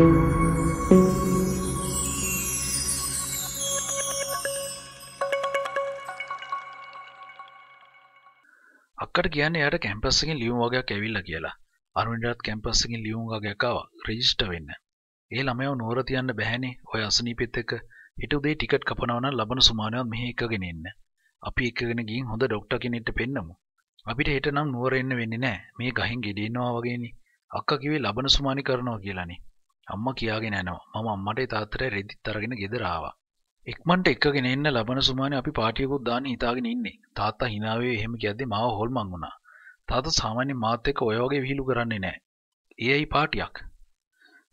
අක්කට කියන්න යට කැම්පස්සිකින් ලියුම් වගයක් ඇවිල්ල කියලා අනුන්ටත් කැම්පස්සිකින් ලියුම් වගයක්කාව රෙජිස්ට වෙන්න ඒ ළමයෝ නෝර තියන්න බැහැනේ ඔය අසනීපෙත් එක්ක හිටුදේ ටිකට් කපනවන ලබන සුමානයවත් මෙහි එකගෙන එන්න අපි එකගෙන ගින් හොඳ ඩොක්ට කෙනෙට පෙන්නමු අපිට හෙට නම් නුවර එන්න වෙන්නේ නෑ මේ ගහින් ගෙඩින්නවා වගේනි අක්ක කිවේ ලබන සුමානි කරනවා කියලානේ අම්මා කියාගෙන යනවා. මම අම්මටයි තාත්තටයි රෙදිත් අරගෙන ගෙදර ආවා. එක්මන්ට එක්කගෙන එන්න ලබන සුමානේ අපි පාටියකුත් දාන්න හිතාගෙන ඉන්නේ. තාත්තා hina වෙයි එහෙම කියද්දි මාව හොල්මන් වුණා. තාත්තා සාමාන්‍ය මාත් එක්ක ඔය වගේ විහිළු කරන්නේ නැහැ. ඒයි පාටියක්.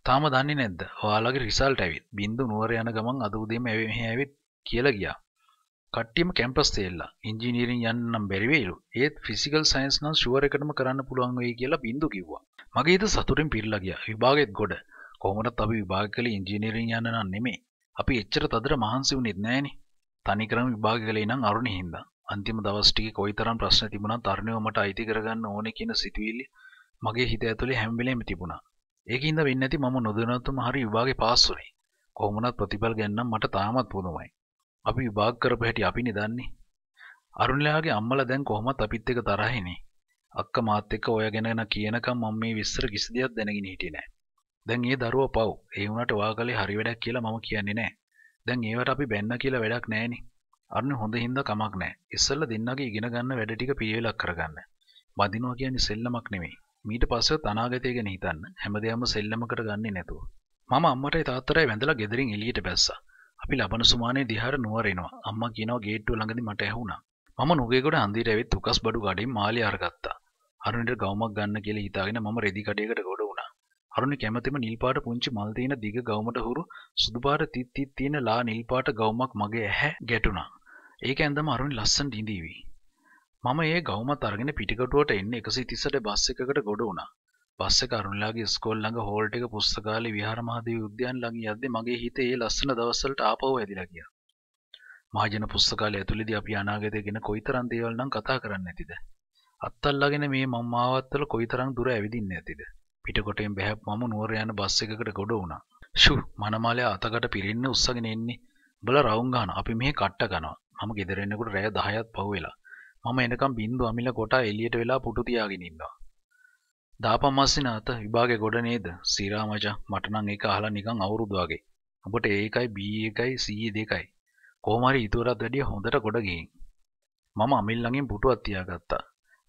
තාම දන්නේ නැද්ද? ඔයාලගේ රිසල්ට් ඇවිත්. බින්දු නුවර යන ගමන් අද උදේම මෙහෙ ඇවිත් කියලා ගියා. කට්ටියම කැම්පස් තේල්ලා. ඉංජිනේරින් යන්න නම් බැරි වෙයිලු. ඒත් ෆිසිකල් සයන්ස් නම් ෂුවර් එකටම කරන්න පුළුවන් වෙයි කියලා බින්දු කිව්වා. මගේ හිත සතුටින් පිරලා ගියා. විභාගෙත් ගොඩ. කොහොමටත් අපි විභාග කළේ ඉංජිනේරින් යන්න නම් නෙමෙයි. අපි එච්චර තදට මහන්සි වුණෙත් නෑනේ. තනිකරම විභාග කළේ නම් අරුණේ හින්දා. අන්තිම දවස් ටිකේ කොයිතරම් ප්‍රශ්න තිබුණත් අරුණේව මට අයිති කරගන්න ඕනේ කියන සිතුවිලි මගේ හිත ඇතුලේ හැම වෙලෙම තිබුණා. ඒකින්ද වෙන්නේ නැති මම නොදැනුවත්වම හරි විභාගේ පාස් වුණේ. කොහොමනත් ප්‍රතිඵල ගන්නම් මට තාමත් පුදුමයි. අපි විභාග කරපු හැටි අපිනේ දන්නේ. අරුණලාගේ අම්මලා දැන් කොහොමත් අපිත් එක්ක තරහිනේ. අක්ක මාත් එක්ක ඔය ගැන කියන කම් මම මේ විස්තර කිසි දෙයක් දැනගෙන හිටියේ නෑ. දැන් ඒ දරුවා පව්. ඒ වුණාට ඔයා කලේ හරි වැඩක් කියලා මම කියන්නේ නැහැ. දැන් ඒවට අපි බැන්න කියලා වැඩක් නැහෙනේ. අන්න හොඳ හින්දා කමක් නැහැ. ඉස්සෙල්ලා දෙන්නගේ ඉගෙන ගන්න වැඩ ටික පිළිවෙලක් කරගන්න. වදිනවා කියන්නේ සෙල්ලමක් නෙමෙයි. මීට පස්සෙත් අනාගතය ගැන හිතන්න හැමදේම සෙල්ලමකට ගන්නේ නැතුව. මම අම්මටයි තාත්තටයි වැඳලා ගෙදරින් එළියට බැස්සා. අපි ලබන සුමානේ දිහාට නුවරිනවා. අම්මා කියනවා ගේට්ටුව ළඟදී මට ඇහුණා. මම නුගේගොඩ හන්දියට ඇවිත් උකස් බඩු ගඩින් මාළි අරගත්තා. අරුණිට ගවුමක් ගන්න කියලා හිතාගෙන මම රෙදි කඩේකට ගොඩ අරුණි කැමැතිම නිල් පාට පුංචි මල් තියෙන දිග ගවුමට හුරු සුදු පාට තිත් තිත් තියෙන ලා නිල් පාට ගවුමක් මගේ ඇහැ ගැටුණා. ඒක ඇඳම අරුණි ලස්සනට ඉඳීවි. මම ඒ ගවුමත් අරගෙන පිටිකටුවට එන්නේ 138 බස් එකකට ගොඩ වුණා. බස් එක අරුණිලාගේ ස්කෝල් ළඟ හෝල් එක පුස්තකාලේ විහාර මහදේව උද්‍යාන ළඟ යද්දී මගේ හිතේ ඒ ලස්සන දවස්වලට ආපහු ඇදිලා ගියා. මහජන පුස්තකාලය ඇතුළේදී අපි අනාගතය ගැන කොයිතරම් දේවල් නම් කතා කරන්නේ නැතිද? අත්තල්ලාගෙන මේ මම්මාවත්තල කොයිතරම් දුර ඇවිදින්නේ නැතිද? පිටකොටෙන් බැහැප් මම නුවර යන බස් එකකට ගොඩ වුණා. ෂු මනමාලයා අතකට පිරෙන්න උස්සගෙන එන්නේ. බල රවුම් ගන්න අපි මෙහි කට්ට ගනවා. මම ගෙදර එනකොට රෑ 10ත් පහු වෙලා. මම එනකම් බින්දු අමිල කොටා එළියට වෙලා පුටු තියාගෙන ඉන්නවා. දාපම් මස්සින අත විභාගේ ගොඩ නේද? සීරා මචං මට නම් ඒක අහලා නිකන් අවුරුදු වගේ. ඔබට A එකයි B එකයි C දෙකයි. කොහොම හරි ඊටවටත් වැඩිය හොඳට ගොඩ ගිහින්. මම අමිල් ළඟින් පුටුවක් තියාගත්තා.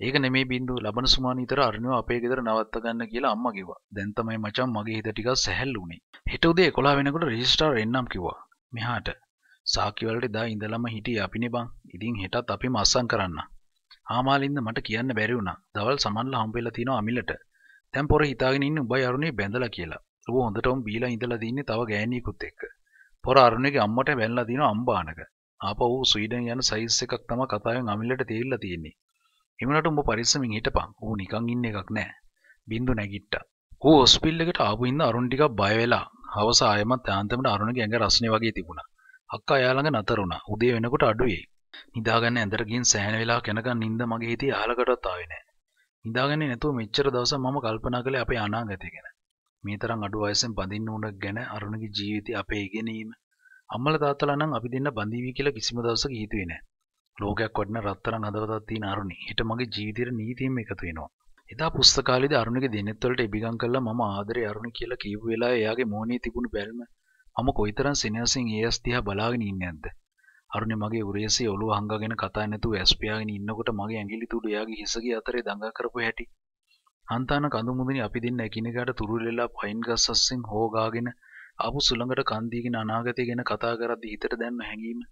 ඒක නෙමේ බින්දු ලබන සුමාන විතර අරුණව අපේ ගෙදර නවත්ත ගන්න කියලා අම්මා කිව්වා. දැන් තමයි මචං මගේ හිත ටිකක් සැහැල්ලු වුනේ. හෙට උදේ 11 වෙනකොට රෙජිස්ට්‍රාර් එන්නම් කිව්වා. මෙහාට සාකිවලට දා ඉඳලම හිටියේ අපිනේ බං. ඉතින් හෙටත් අපිම අස්සම් කරන්න. ආමාලින්ද මට කියන්න බැරි වුණා. දවල් සමන්ලා හම්බෙලා තිනවා අමිලට. දැන් පොර හිතාගෙන ඉන්නේ උඹයි අරුණේ බැඳලා කියලා. ඌ හොඳටම බීලා ඉඳලා තින්නේ තව ගෑණියෙකුත් එක්ක. පොර අරුණේගේ අම්මට බැලලා දිනවා අම්බානක. ආපහු ඌ ස්වීඩන් යන සයිස් එකක් තමයි කතාවෙන් අමිලට තේරිලා තියෙන්නේ. එමනට උඹ පරිස්සමින් හිටපන් ඌ නිකං ඉන්න එකක් නෑ බින්දු නැගිට්ට ඌ ඔස්පිල් එකට ආපු ඉන්න අරුන් ටිකක් බය වෙලා හවස ආයෙමත් යාන්තමට අරුණගේ ඇඟ රස්නේ වගේ තිබුණා අක්කා එයා ළඟ නතර වුණා උදේ වෙනකොට අඩුවේ නිදාගන්න ඇඳට ගිහින් සෑහෙන වෙලා කෙනකන් නිින්ද මගේ හිතේ අහලකටවත් ආවේ නෑ නිදාගන්නේ නැතුව මෙච්චර දවසක් මම කල්පනා කළේ අපේ අනාගතය ගැන මේ තරම් අඩු වයසෙන් බඳින්න උනක් ගැන අරුණගේ ජීවිතය අපේ ඉගෙනීම අම්මලා තාත්තලා නම් අපි දෙන්න බඳීවි කියලා කිසිම දවසක හිතුවේ නෑ ලෝකයක් වටන රත්තරන් හදවතක් තියෙන අරුණි. හිට මගේ ජීවිතේට නීතියම එකතු වෙනවා. එදා පුස්තකාලේදී අරුණිගේ දෙනෙත් වලට ඉබිගම් කළා මම ආදරේ අරුණි කියලා කියපු වෙලාවේ එයාගේ මෝණේ තිබුණු බැල්ම මම කොයිතරම් සෙනෙහසින් ඒ ඇස් දිහා බලාගෙන ඉන්නේ නැද්ද? අරුණි මගේ උරේසේ ඔළුව හංගගෙන කතා නැතුව ඇස් පියාගෙන ඉන්නකොට මගේ ඇඟිලි තුඩු එයාගේ හිසගේ අතරේ දඟා කරපු හැටි. හන්තාන කඳු මුදුනේ අපි දෙන්න එකිනෙකාට තුරුල් වෙලා පයින් ගස් අස්සෙන් හොගාගෙන ආපු සුළඟට කන් දීගෙන අනාගතය ගැන කතා කරද්දී හිතට දැනෙන හැඟීම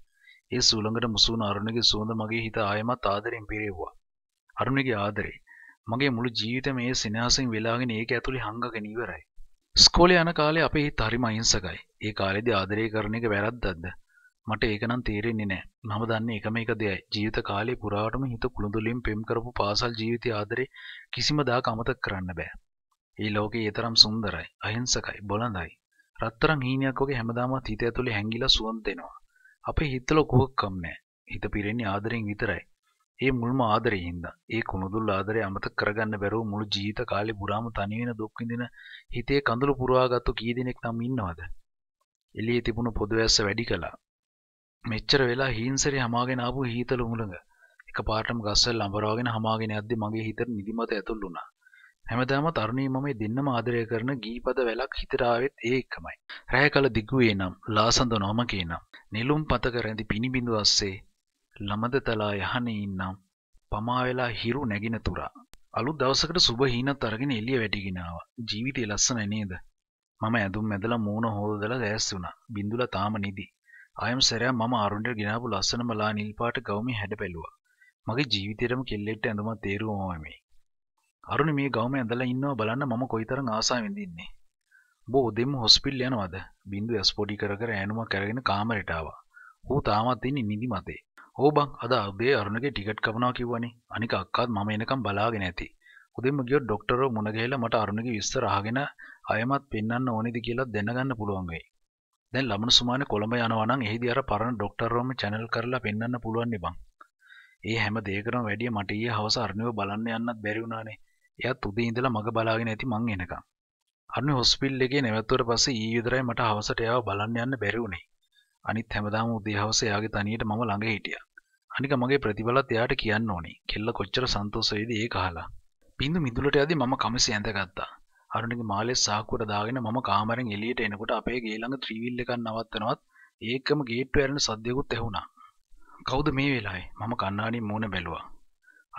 ඒ සූළඟට මුසුණු අරුණගේ සුවඳ මගේ හිත ආයමත් ආදරෙන් පිරෙව්වා. අරුණගේ ආදරේ. මගේ මුළු ජීවිතේම මේ සිනහසින් වෙලාගෙන ඒක ඇතුලේ හංගගෙන ඉවරයි. ස්කෝලේ යන කාලේ අපේ හිත හරිම අහිංසකයි. ඒ කාලේදී ආදරය කරන එක වැරද්දක්ද? මට ඒක නම් තේරෙන්නේ නැහැ. මම දන්නේ එකම එක දෙයයි. ජීවිත කාලේ පුරාවටම හිත කුළුඳුලින් පෙම් කරපු පාසල් ජීවිතයේ ආදරේ කිසිම දාක අමතක කරන්න බෑ. ඒ ලෝකේ ඊතරම් සුන්දරයි, අහිංසකයි, බොළඳයි. රත්තරන් හීනයක් වගේ හැමදාමත් හිත ඇතුලේ හැංගිලා සුවඳ දෙනවා. අපේ හිතල කුවක්කම් නෑ හිත පිරෙන්නේ ආදරයෙන් විතරයි. ඒ මුල්ම ආදරේ හින්දා. ඒ කුණුදුල් ආදරේ අමතක කරගන්න බැරුව මුළු ජීවිත කාලේ පුරාම තනි වෙන දුක් විඳින හිතේ කඳුළු පුරවාගත්තු කී දෙනෙක් නම් ඉන්නවද? එළියේ තිබුණු පොදු ඇස්ස වැඩි කළා. මෙච්චර වෙලා හීන්සරේ හමාගෙන ආපු හීතල උමුලඟ එකපාරටම ගස්සල් අඹරවගෙන හමාගෙන යද්දි මගේ හිතට නිදිමත ඇතුල් වුණා. හැමදාමත් අරුණී මම දෙන්නම ආදරය කරන ගීපද වැලක් හිතට ආවෙත් ඒ එකමයි. රැය කල දිගුවේ නම් ලාසඳ නොම කේනම්. නෙළුම් පතක රැඳි පිනිබිඳු අස්සේ ළමද තලා යහනේ ඉන්නම්. පමා වෙලා හිරු නැගින තුරා. අලුත් දවසකට සුබ හීනත් අරගෙන එළිය වැටිගෙන ආවා. ජීවිතේ ලස්සනයි නේද? මම ඇඳුම් මැදලා මූණ හොදලා දැස් වුණා. බින්දුලා තාම නිදි. ආයම් සැරයක් මම අරුණට ගෙනාපු ලස්සනම ලා නිල් පාට ගවුමේ හැඩ බැලුවා. මගේ ජීවිතේටම කෙල්ලෙක්ට ඇඳුමක් තේරුවම මේ. අරුණ මේ ගවම ඇඳලා ඉන්නවා බලන්න මම කොයිතරම් ආසාවෙන්ද ඉන්නේ. බෝ දෙම හොස්පිටල් යනවද? බින්දු ඇස් පොඩි කර කර ඈනුමක් අරගෙන කාමරයට ආවා. ඌ තාමත් ඉන්නේ නිදි මතේ. "ඕ බං අද උදේ අරුණගේ ටිකට් කපනවා කිව්වනේ. අනික අක්කාත් මම එනකම් බලාගෙන ඇති. උදේම ගියොත් ඩොක්ටර්ව මුණ ගැහිලා මට අරුණගේ විස්තර අහගෙන අයමත් පෙන්වන්න ඕනේද කියලා දැනගන්න පුළුවන් වෙයි. දැන් ළමන සුමානේ කොළඹ යනවා නම් එහිදී අර පරණ ඩොක්ටර්වම channel කරලා පෙන්වන්න පුළුවන් නේ බං. ඒ හැම දෙයකටම වැඩිය මට ඊයේ හවස අරුණව බලන්න යන්නත් බැරි වුණානේ. එයත් උදේ ඉඳලා මග බලාගෙන ඇති මං එනකම්. අරුණි හොස්පිටල් එකේ නැවතුවට පස්සේ ඊ විතරයි මට හවසට එයාව බලන්න යන්න බැරි වුණේ. අනිත් හැමදාම උදේ හවස එයාගේ තනියට මම ළඟ හිටියා. අනික මගේ ප්‍රතිබලත් එයාට කියන්න ඕනේ. කෙල්ල කොච්චර සන්තෝෂ වෙයිද ඒක අහලා. බින්දු මිදුලට යද්දි මම කමිසෙ ඇඳගත්තා. අරුණගේ මාලේ සාක්කුවට දාගෙන මම කාමරෙන් එළියට එනකොට අපේ ගේ ළඟ ත්‍රිවිල් එකක් නවත්තනවත් ඒකම ගේට්ටුව ඇරෙන සද්දයකුත් ඇහුණා. කවුද මේ වෙලාවේ? මම කණ්ණාඩියෙන් මූණ බැලුවා.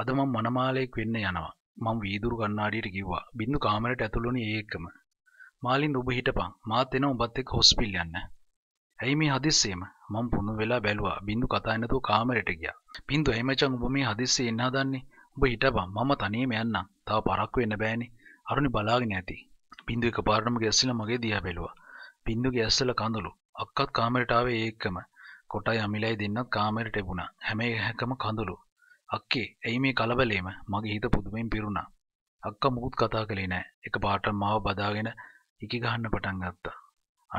අද මම මනමාලයෙක් වෙන්න යනවා. මං වීදුරු කන්නාඩියට කිව්වා බින්දු කාමරයට ඇතුළුනේ ඒ එක්කම මාලින් ඔබ හිටපන් මාත් එනවා ඔබත් එක්ක හොස්පිටල් යන්න ඇයි මේ හදිස්සියෙම මං පුණු වෙලා බැලුවා බින්දු කතා නැතුව කාමරයට ගියා බින්දු ඇයි මචං ඔබ මේ හදිස්සියෙ එන්න හදන්නේ ඔබ හිටපන් මම තනියම යන්නම් තව පරක් වෙන්න බෑනේ අරුණි බලාගෙන ඇති බින්දු එකපාරටම ගැස්සිලා මගේ දිහා බැලුවා බින්දුගේ ඇස්සල කඳුළු අක්කත් කාමරයට ආවේ ඒ එක්කම කොටයි අමිලයි දෙන්නත් කාමරයට එබුණා හැම එකම කඳුළු අක්කේ ඇයි මේ කලබලේම මගේ හිත පුදුමෙන් පිරුණා. අක්කා මුකුත් කතා කළේ නෑ. එක පාට මාව බදාගෙන ඉකි ගහන්න පටන් ගත්තා.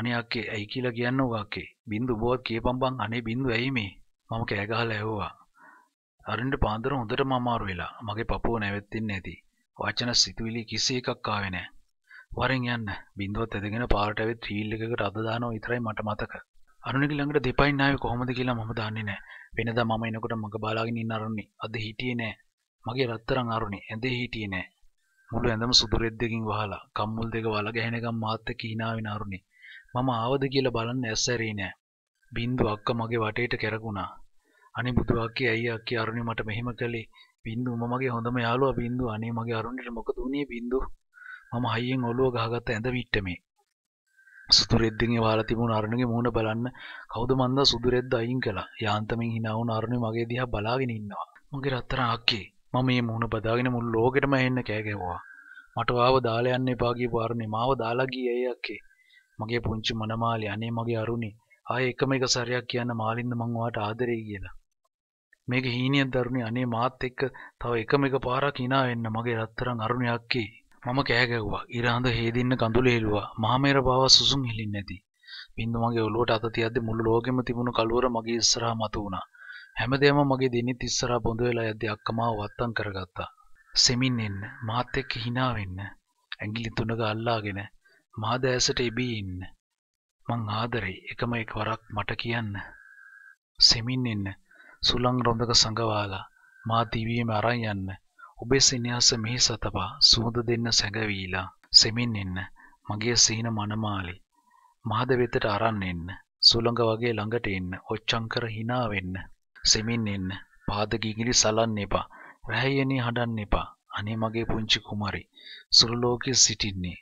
අනේ අක්කේ ඇයි කියලා කියන්න ඕක අක්කේ. බින්දු බෝත් කියපම් බං අනේ බින්දු ඇයි මේ? මම කෑ ගහලා ඇහුවා. අරින්ට පාන්දර හොඳටම අමාරු වෙලා. මගේ පපුව නැවෙත්තින්නේ නැති. වචන සිතුවිලි කිසි එකක් ආවේ නෑ. වරෙන් යන්න. බින්දුවත් ඇදගෙන පාරට වෙත් රීල් එකකට අද දානවා විතරයි මට මතක. අරුණගේ ළඟට දෙපයින් ආවේ කොහොමද කියලා මම දන්නේ නැහැ. වෙනදා මම එනකොට මග බලාගෙන ඉන්න අරුණි අද හිටියේ නැහැ. මගේ රත්තරන් අරුණි ඇඳේ හිටියේ නැහැ. මුළු ඇඳම සුදු රෙද්දකින් වහලා කම්මුල් දෙක වල ගැහෙනකම් මාත් එක්ක hina වෙන අරුණි. මම ආවද කියලා බලන්න ඇස් ඇරේ නැහැ. බින්දු අක්ක මගේ වටේට කැරකුණා. අනේ බුදු අක්කේ අයියා අක්කේ අරුණි මට මෙහෙම කළේ. බින්දු මම මගේ හොඳම යාළුවා බින්දු අනේ මගේ අරුණිට මොකද උනේ බින්දු? මම හයියෙන් ඔළුව ගහගත්ත ඇඳ මිට්ටමේ. සුදුරෙද්දගේ වාල තිබුණ අරුණගේ මූුණ බලන්න කවුද මන්ද සුදුරෙද්ද අයින් කලා යාන්තමින් හිනාවුන අරුණු මගේ දිහ බලාගෙන ඉන්නවා මගේ රත්තර අක්කේ මම මේ මුහුණ බදාගෙන මුල් ලෝකෙටම එන්න කෑගැව්වා මට ආව දාලා යන්න එපාගේ පාරණේ මාව දාලා ගියේ ඇයි අක්කේ මගේ පුංචි මනමාලි අනේ මගේ අරුණි ආයේ එකම එක සැරයක් කියන්න මාලින්ද මං ඔයාට ආදරෙයි කියලා මේක හීනියක් දරුණේ අනේ මාත් එක්ක තව එකම එක පාරක් hina වෙන්න මගේ රත්තරන් අරුණි අක්කේ මම කෑ ගැව්වා. ඉරහඳ හේදින්න කඳුළු හෙළුවා. මහමෙර පාවා සුසුම් හෙලින් නැති. බින්දු මගේ ඔළුවට අත තියද්දි මුළු ලෝකෙම තිබුණු කලවර මගේ ඉස්සරහා මතු වුණා. හැමදේම මගේ දෙනිත් ඉස්සරහා බොඳ වෙලා යද්දි අක්කමාව වත්තම් කරගත්තා. සෙමින් එන්න, මාත් එක්ක hina වෙන්න, ඇඟිලි තුනක අල්ලාගෙන මහා දැසට ඉබී ඉන්න. මං ආදරේ එකම එක වරක් මට කියන්න. සෙමින් එන්න, සුලං රොඳක සංගවාලා මා දිවියේම අරන් යන්න. ඔබේ සිනහස මෙහි සතපා සුවඳ දෙන්න සැඟවීලා සෙමින් එන්න මගේ සීන මනමාලි මහද වෙතට අරන් එන්න සුළඟ වගේ ළඟට එන්න ඔච්චංකර hina වෙන්න සෙමින් එන්න පාද ගිගිලි සලන්න එපා රැහැයෙනි හඬන්න එපා අනේ මගේ පුංචි කුමරි සුළු ලෝකෙ සිටින්නේ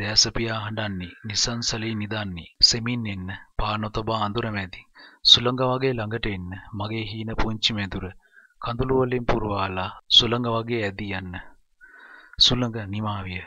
දැස පියා හඬන්නේ නිසංසලී නිදන්නේ සෙමින් එන්න පානොතබා අඳුර මැදි සුළඟ වගේ ළඟට එන්න මගේ හීන පුංචි මැදුර කඳුළු වලින් පුරවාලා සුළඟ වගේ ඇදී යන්න. සුළඟ නිමාවිය.